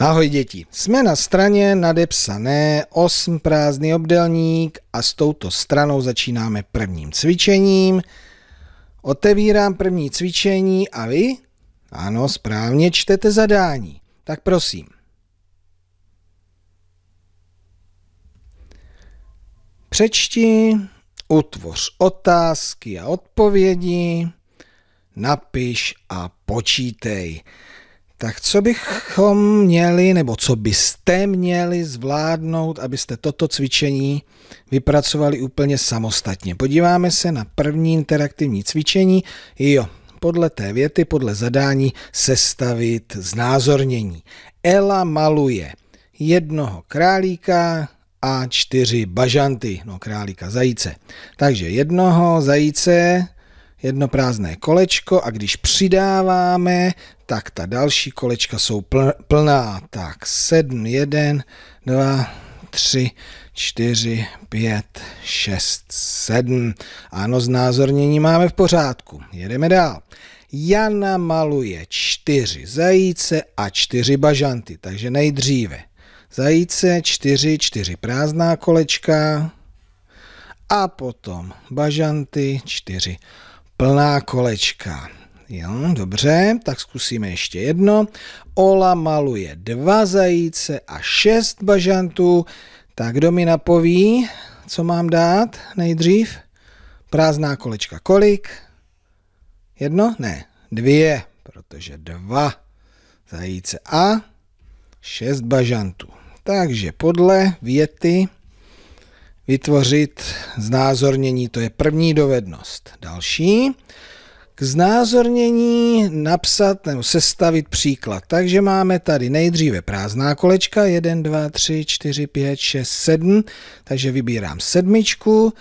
Ahoj děti, jsme na straně nadepsané 8 prázdný obdelník a s touto stranou začínáme prvním cvičením. Otevírám první cvičení a vy? Ano, správně čtete zadání. Tak prosím. Přečti, utvoř otázky a odpovědi, napiš a počítej. Tak co bychom měli, nebo co byste měli zvládnout, abyste toto cvičení vypracovali úplně samostatně? Podíváme se na první interaktivní cvičení. Jo, podle té věty, podle zadání sestavit znázornění. Ela maluje jednoho králíka a čtyři bažanty, no králíka, zajíce. Takže jednoho zajíce, jedno prázdné kolečko a když přidáváme, tak ta další kolečka jsou pl plná. Tak 7, 1, 2, 3, 4, 5, 6, 7. Ano, znázornění máme v pořádku. Jedeme dál. Jana maluje čtyři zajíce a čtyři bažanty, takže nejdříve zajíce, čtyři, čtyři prázdná kolečka a potom bažanty, čtyři plná kolečka. Jo, dobře, tak zkusíme ještě jedno. Ola maluje dva zajíce a šest bažantů. Tak kdo mi napoví, co mám dát nejdřív? Prázdná kolečka kolik? Jedno? Ne, dvě, protože dva zajíce a šest bažantů. Takže podle věty Vytvořit znázornění, to je první dovednost. Další, k znázornění napsat nebo sestavit příklad. Takže máme tady nejdříve prázdná kolečka, 1, 2, 3, 4, 5, 6, 7, takže vybírám sedmičku,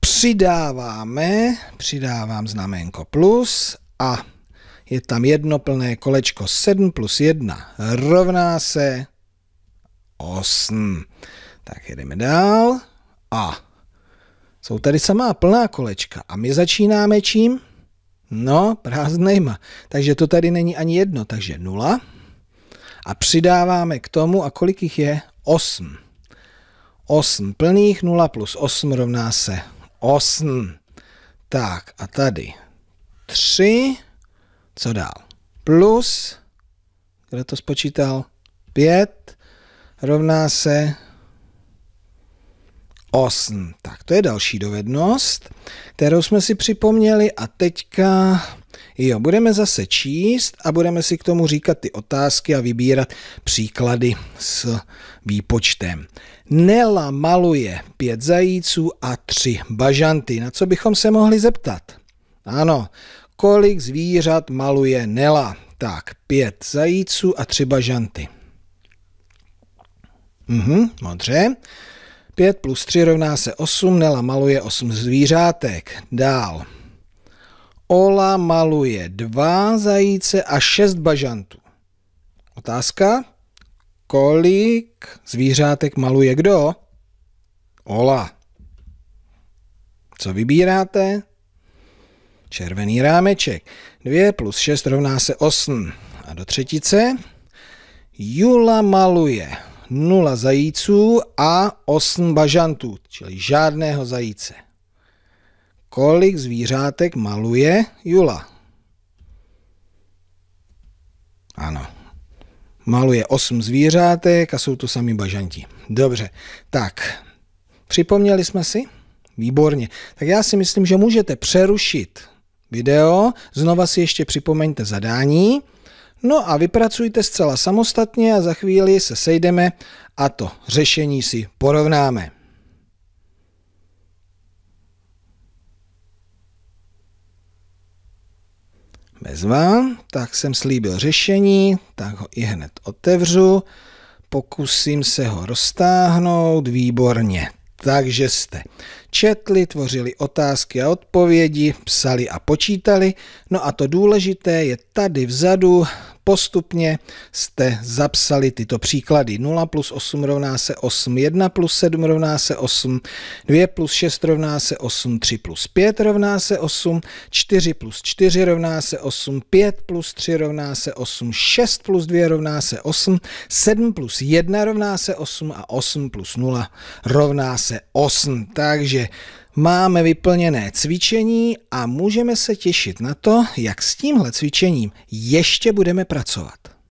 přidáváme, přidávám znamenko plus a je tam jedno plné kolečko 7 plus 1 rovná se 8. Tak jedeme dál. A. Jsou tady samá plná kolečka. A my začínáme čím? No, prázdnejma. Takže to tady není ani jedno, takže nula. A přidáváme k tomu, a kolik jich je? 8. 8 plných, 0 plus 8 rovná se 8. Tak a tady 3, co dál? Plus, kde to spočítal? 5 rovná se osm. Tak to je další dovednost, kterou jsme si připomněli a teďka jo, budeme zase číst a budeme si k tomu říkat ty otázky a vybírat příklady s výpočtem. Nela maluje pět zajíců a tři bažanty. Na co bychom se mohli zeptat? Ano, kolik zvířat maluje Nela? Tak, pět zajíců a tři bažanty. Mhm, modře. 5 plus 3 rovná se 8, Nela maluje 8 zvířátek. Dál. Ola maluje 2 zajíce a 6 bažantů. Otázka? Kolik zvířátek maluje kdo? Ola. Co vybíráte? Červený rámeček. 2 plus 6 rovná se 8. A do třetice? Jula maluje 0 zajíců a 8 bažantů, čili žádného zajíce. Kolik zvířátek maluje Jula? Ano. Maluje 8 zvířátek a jsou to sami bažanti. Dobře, tak připomněli jsme si? Výborně. Tak já si myslím, že můžete přerušit video, znova si ještě připomeňte zadání No a vypracujte zcela samostatně a za chvíli se sejdeme a to řešení si porovnáme. Bezva, tak jsem slíbil řešení, tak ho i hned otevřu, pokusím se ho roztáhnout, výborně. Takže jste četli, tvořili otázky a odpovědi, psali a počítali. No a to důležité je tady vzadu postupně jste zapsali tyto příklady. 0 plus 8 rovná se 8, 1 plus 7 rovná se 8, 2 plus 6 rovná se 8, 3 plus 5 rovná se 8, 4 plus 4 rovná se 8, 5 plus 3 rovná se 8, 6 plus 2 rovná se 8, 7 plus 1 rovná se 8 a 8 plus 0 rovná se 8. Takže Máme vyplněné cvičení a můžeme se těšit na to, jak s tímhle cvičením ještě budeme pracovat.